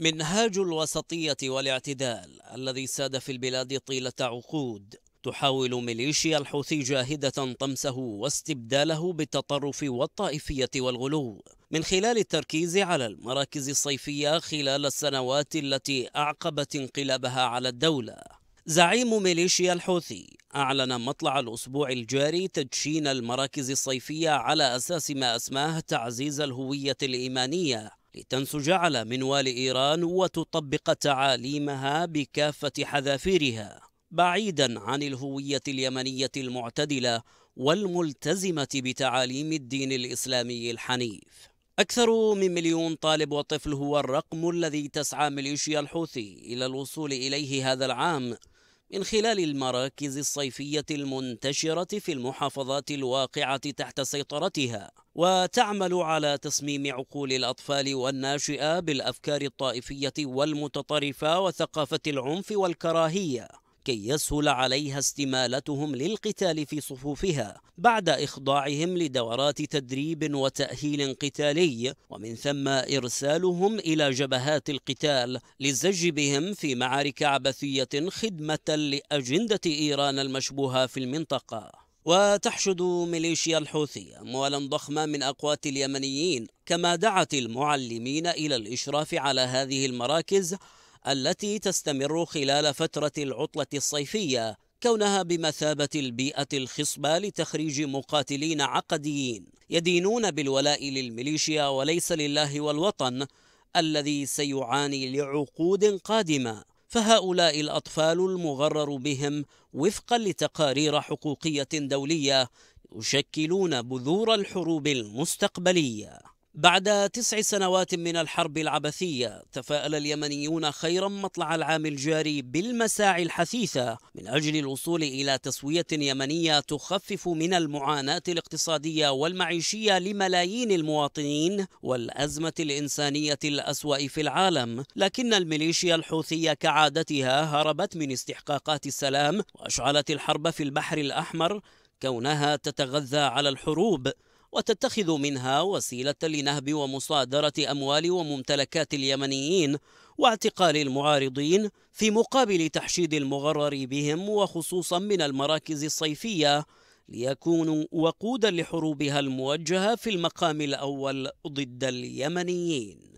منهاج الوسطية والاعتدال الذي ساد في البلاد طيلة عقود تحاول ميليشيا الحوثي جاهدة طمسه واستبداله بالتطرف والطائفية والغلو من خلال التركيز على المراكز الصيفية خلال السنوات التي أعقبت انقلابها على الدولة زعيم ميليشيا الحوثي أعلن مطلع الأسبوع الجاري تدشين المراكز الصيفية على أساس ما أسماه تعزيز الهوية الإيمانية لتنسج على منوال إيران وتطبق تعاليمها بكافة حذافيرها بعيدا عن الهوية اليمنية المعتدلة والملتزمة بتعاليم الدين الإسلامي الحنيف أكثر من مليون طالب وطفل هو الرقم الذي تسعى ميليشيا الحوثي إلى الوصول إليه هذا العام من خلال المراكز الصيفية المنتشرة في المحافظات الواقعة تحت سيطرتها وتعمل على تصميم عقول الأطفال والناشئة بالأفكار الطائفية والمتطرفة وثقافة العنف والكراهية كي يسهل عليها استمالتهم للقتال في صفوفها بعد إخضاعهم لدورات تدريب وتأهيل قتالي ومن ثم إرسالهم إلى جبهات القتال للزج بهم في معارك عبثية خدمة لأجندة إيران المشبوهة في المنطقة وتحشد ميليشيا الحوثي أموالا ضخمة من أقوات اليمنيين كما دعت المعلمين إلى الإشراف على هذه المراكز التي تستمر خلال فترة العطلة الصيفية كونها بمثابة البيئة الخصبة لتخريج مقاتلين عقديين يدينون بالولاء للميليشيا وليس لله والوطن الذي سيعاني لعقود قادمة فهؤلاء الأطفال المغرر بهم وفقا لتقارير حقوقية دولية يشكلون بذور الحروب المستقبليه بعد تسع سنوات من الحرب العبثية تفاءل اليمنيون خيرا مطلع العام الجاري بالمساعي الحثيثة من أجل الوصول إلى تسوية يمنية تخفف من المعاناة الاقتصادية والمعيشية لملايين المواطنين والأزمة الإنسانية الأسوأ في العالم لكن الميليشيا الحوثية كعادتها هربت من استحقاقات السلام وأشعلت الحرب في البحر الأحمر كونها تتغذى على الحروب وتتخذ منها وسيلة لنهب ومصادرة أموال وممتلكات اليمنيين واعتقال المعارضين في مقابل تحشيد المغرر بهم وخصوصا من المراكز الصيفية ليكونوا وقودا لحروبها الموجهة في المقام الأول ضد اليمنيين